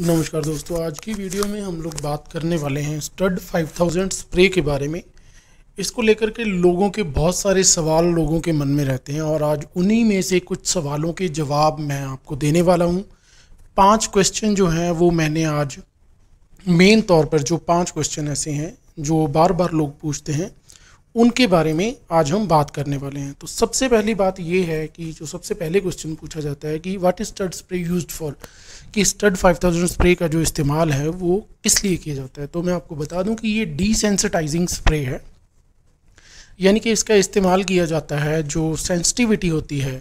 नमस्कार दोस्तों आज की वीडियो में हम लोग बात करने वाले हैं स्टड 5000 स्प्रे के बारे में इसको लेकर के लोगों के बहुत सारे सवाल लोगों के मन में रहते हैं और आज उन्हीं में से कुछ सवालों के जवाब मैं आपको देने वाला हूं पांच क्वेश्चन जो हैं वो मैंने आज मेन तौर पर जो पांच क्वेश्चन ऐसे हैं जो बार बार लोग पूछते हैं उनके बारे में आज हम बात करने वाले हैं तो सबसे पहली बात ये है कि जो सबसे पहले क्वेश्चन पूछा जाता है कि what is stud spray use for कि स्टड 5000 स्प्रे का जो इस्तेमाल है वो किस लिए किया जाता है तो मैं आपको बता दूं कि ये डिसेंसिटाइजिंग स्प्रे है यानी कि इसका इस्तेमाल किया जाता है जो सेंसिटिविटी होती है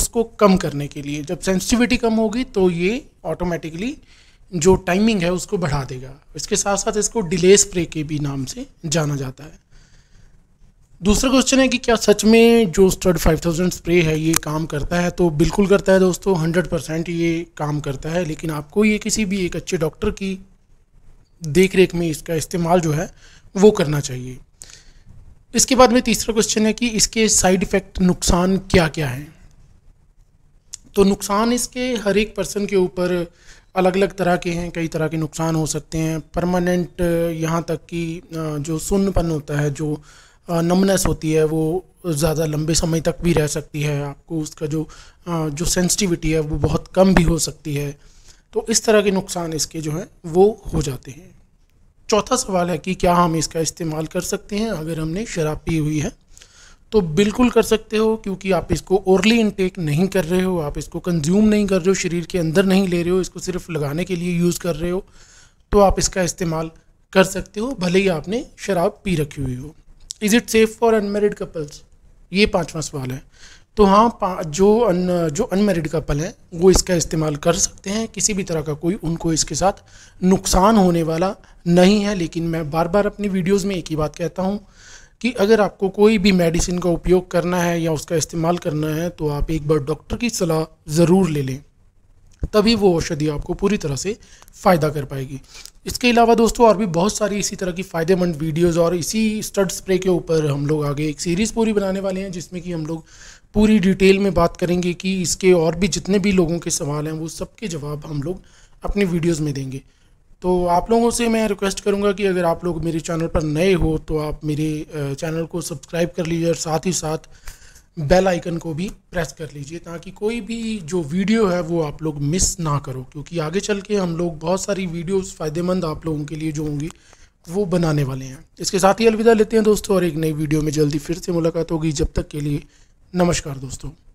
उसको कम करने के लिए जब सेंसिटिविटी कम होगी तो ये ऑटोमेटिकली जो टाइमिंग है उसको बढ़ा देगा इसके साथ साथ इसको डिले स्प्रे के भी नाम से जाना जाता है दूसरा क्वेश्चन है कि क्या सच में जो स्टड 5000 स्प्रे है ये काम करता है तो बिल्कुल करता है दोस्तों 100 परसेंट ये काम करता है लेकिन आपको ये किसी भी एक अच्छे डॉक्टर की देख रेख में इसका इस्तेमाल जो है वो करना चाहिए इसके बाद में तीसरा क्वेश्चन है कि इसके साइड इफ़ेक्ट नुकसान क्या क्या हैं तो नुकसान इसके हर एक पर्सन के ऊपर अलग अलग तरह के हैं कई तरह के नुकसान हो सकते हैं परमानेंट यहाँ तक कि जो सुन्नपन होता है जो नमनेस होती है वो ज़्यादा लंबे समय तक भी रह सकती है आपको उसका जो जो सेंसिटिविटी है वो बहुत कम भी हो सकती है तो इस तरह के नुकसान इसके जो हैं वो हो जाते हैं चौथा सवाल है कि क्या हम इसका इस्तेमाल कर सकते हैं अगर हमने शराब पी हुई है तो बिल्कुल कर सकते हो क्योंकि आप इसको ओरली इनटेक नहीं कर रहे हो आप इसको कंज्यूम नहीं कर रहे हो शरीर के अंदर नहीं ले रहे हो इसको सिर्फ लगाने के लिए यूज़ कर रहे हो तो आप इसका इस्तेमाल कर सकते हो भले ही आपने शराब पी रखी हुई हो is it safe for unmarried couples ये पाँचवा सवाल है तो हाँ जो अन जो अनमेरिड कपल हैं वो इसका इस्तेमाल कर सकते हैं किसी भी तरह का कोई उनको इसके साथ नुकसान होने वाला नहीं है लेकिन मैं बार बार अपनी वीडियोस में एक ही बात कहता हूँ कि अगर आपको कोई भी मेडिसिन का उपयोग करना है या उसका इस्तेमाल करना है तो आप एक बार डॉक्टर की सलाह ज़रूर ले लें तभी वो औषधि आपको पूरी तरह से फ़ायदा कर पाएगी इसके अलावा दोस्तों और भी बहुत सारी इसी तरह की फ़ायदेमंद वीडियोस और इसी स्टड स्प्रे के ऊपर हम लोग आगे एक सीरीज़ पूरी बनाने वाले हैं जिसमें कि हम लोग पूरी डिटेल में बात करेंगे कि इसके और भी जितने भी लोगों के सवाल हैं वो सबके जवाब हम लोग अपनी वीडियोज़ में देंगे तो आप लोगों से मैं रिक्वेस्ट करूंगा कि अगर आप लोग मेरे चैनल पर नए हो तो आप मेरे चैनल को सब्सक्राइब कर लीजिए और साथ ही साथ बेल आइकन को भी प्रेस कर लीजिए ताकि कोई भी जो वीडियो है वो आप लोग मिस ना करो क्योंकि आगे चल के हम लोग बहुत सारी वीडियोस फ़ायदेमंद आप लोगों के लिए जो होंगी वो बनाने वाले हैं इसके साथ ही अलविदा लेते हैं दोस्तों और एक नई वीडियो में जल्दी फिर से मुलाकात होगी जब तक के लिए नमस्कार दोस्तों